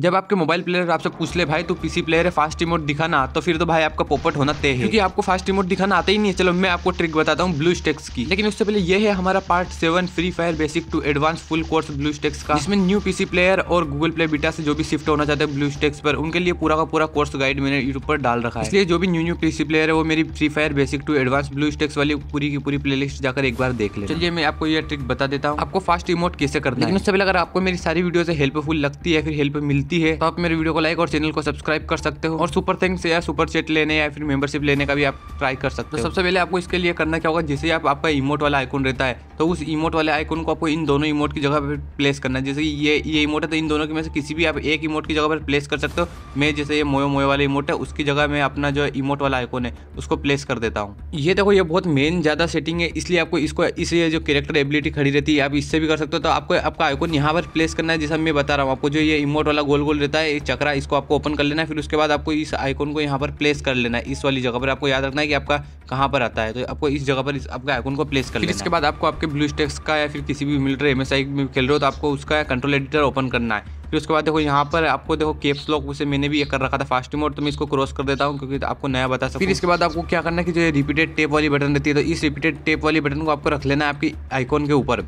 जब आपके mobile player आपसे पूछ ले भाई तो पीसी प्लेयर है फास्ट रिमोट दिखाना तो फिर तो भाई आपका पोपट होना तय है क्योंकि आपको फास्ट रिमोट दिखाना आता ही नहीं है चलो मैं आपको ट्रिक बताता हूँ ब्लू स्टेक्स की लेकिन उससे पहले ये है हमारा part seven Free Fire basic to advance full course BlueStacks का इसमें न्यू पीसी प्लेयर और गूगल प्ले बीटा से जो भी शिफ्ट होना चाहते हैं ब्लू स्टेक्स पर उनके लिए पूरा का पूरा कोर्स गाइड मैंने यूट्यूब पर डाल रखा है इसलिए जो भी न्यू न्यू पीसी प्लेयर है वो मेरी Free Fire basic to advance BlueStacks वाली पूरी की पूरी प्ले जाकर एक बार देख ले चलिए मैं आपको यह ट्रिक बता देता हूँ आपको फास्ट रिमोट कैसे करना है उससे पहले अगर आपको मेरी सारी वीडियो से हेल्पफुल लगती है फिर हेल्प मिल मिलती है तो आप मेरे वीडियो को लाइक और चैनल को सब्सक्राइब कर सकते हो और सुपर थैंक्स या सुपर चेट लेने या फिर मेंबरशिप लेने का भी आप ट्राई कर सकते तो हो सबसे पहले आपको इसके लिए करना क्या होगा जैसे आप आपका इमोट वाला आइकोन रहता है तो उस इमोट वाले आइकोन को आपको इन दोनों इमोट की जगह पर प्लेस करना है जैसे कि ये ये इमोट है तो इन दोनों के में से किसी भी आप एक इमोट की जगह पर प्लेस कर सकते हो मैं जैसे ये मोयो मोयो वाला इमोट है उसकी जगह मैं अपना जो इमोट वाला आइकोन है उसको प्लेस कर देता हूँ ये देखो ये बहुत मेन ज़्यादा सेटिंग है इसलिए आपको इसको इसलिए जो करेक्टर एबिलिटी खड़ी रहती है आप इससे भी कर सकते हो तो आपको आपका आइकोन यहाँ पर प्लेस करना है जैसा मैं बता रहा हूँ आपको जो ये इमोट वाला गोल गोल रहता है चक्रा इसको आपको ओपन कर लेना है फिर उसके बाद आपको इस आइकॉन को यहाँ पर प्लेस कर लेना है इस वाली जगह पर आपको याद रखना है कि आपका कहाँ पर आता है तो आपको इस जगह पर इस आइकॉन को प्लेस कर लेना इसके बाद आपको आपके ब्लू स्टेक्स का या फिर किसी भी मिलिट्री एम में खेल रहे हो तो आपको उसका कंट्रोल एडिटर ओपन करना है फिर उसके बाद देखो यहाँ पर आपको देखो केप्स लॉक उसे मैंने भी ये कर रखा था फास्ट मोड तो मैं इसको क्रॉस कर देता हूँ क्योंकि आपको नया बता सकता फिर इसके बाद आपको क्या करना है कि जो रिपीटेड टेप वाली बटन रहती है तो इस रिपीटेड टेप वाली बटन को आपको रख लेना है आपकी आइकॉन के ऊपर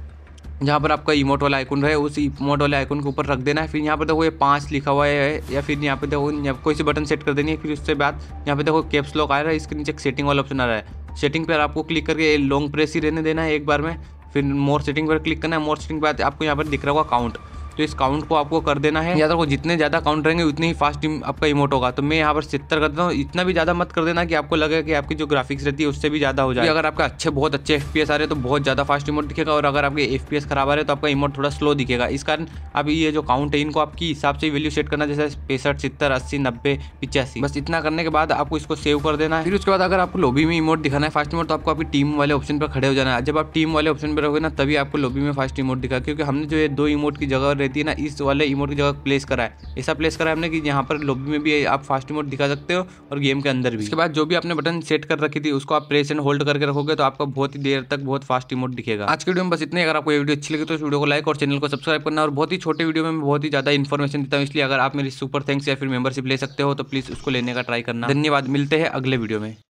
जहाँ पर आपका इमोट वाला आइकन रहे उस इमोट वाले आइकन के ऊपर रख देना है फिर यहाँ पर देखो ये पाँच लिखा हुआ है या फिर यहाँ पे देखो कोई सी बटन सेट कर देनी है फिर उसके बाद यहाँ पे देखो कैप्स लॉक आ रहा है इसके नीचे एक सेटिंग वाला ऑप्शन आ रहा है सेटिंग पर आपको क्लिक करके लॉन्ग प्रेस ही रहने देना है एक बार में फिर मोर सेटिंग पर क्लिक करना है मोर सेटिंग के बाद आपको यहाँ पर दिख रहा होगा काउंट तो इस काउंट को आपको कर देना है ज़्यादा तो जितने ज़्यादा काउंट रहेंगे उतनी ही फास्ट आपका इमोट होगा तो मैं यहाँ पर सितर करता हूँ इतना भी ज़्यादा मत कर देना कि आपको लगे कि आपकी जो ग्राफिक्स रहती है उससे भी ज़्यादा हो जाए अगर आपका अच्छे बहुत अच्छे एफ आ रहे हैं तो बहुत ज़्यादा फास्ट इमोट दिखेगा और अगर आपके एफ खराब आ रहे तो आपका इमोट थोड़ा स्लो दिखेगा इस कारण आप ये जो काउंट है इनको आपकी हिसाब से वैल्यू सेट करना जैसे पैंसठ सितर अस्सी नब्बे पिचासी बस इतना करने के बाद आपको इसको सेव कर देना है फिर उसके बाद अगर आपको लोबी में इमोट दिखाना है फास्ट इमोट तो आपको आपकी टीम वाले ऑप्शन पर खड़े हो जाना है जब आप टीम वाले ऑप्शन पर रहोगे ना तभी आपको लोबी में फास्ट इमोट दिखा क्योंकि हमने जो ये दो इमोट की जगह रहती है ना इस वाले इमोट की जगह प्लेस करा है ऐसा प्लेस करा है हमने कि यहाँ पर लॉबी में भी आप फास्ट इमोट दिखा सकते हो और गेम के अंदर भी इसके बाद जो भी आपने बटन सेट कर रखी थी उसको आप प्रेस एंड होल्ड करके रखोगे तो आपको बहुत ही देर तक बहुत फास्ट इमोट दिखेगा आज की वीडियो में बस इतने अगर आपको ये वीडियो अच्छी लगी तो इस वीडियो को लाइक और चैनल को सब्सक्राइब करना और बहुत ही छोटे वीडियो में बहुत ही ज़्यादा इन्फॉर्मेशन देता हूँ इसलिए अगर आप मेरी सुपर थैंक्स या फिर मेंबरशिप ले सकते हो तो प्लीज़ उसको लेने का ट्राई करना धन्यवाद मिलते हैं अगले वीडियो में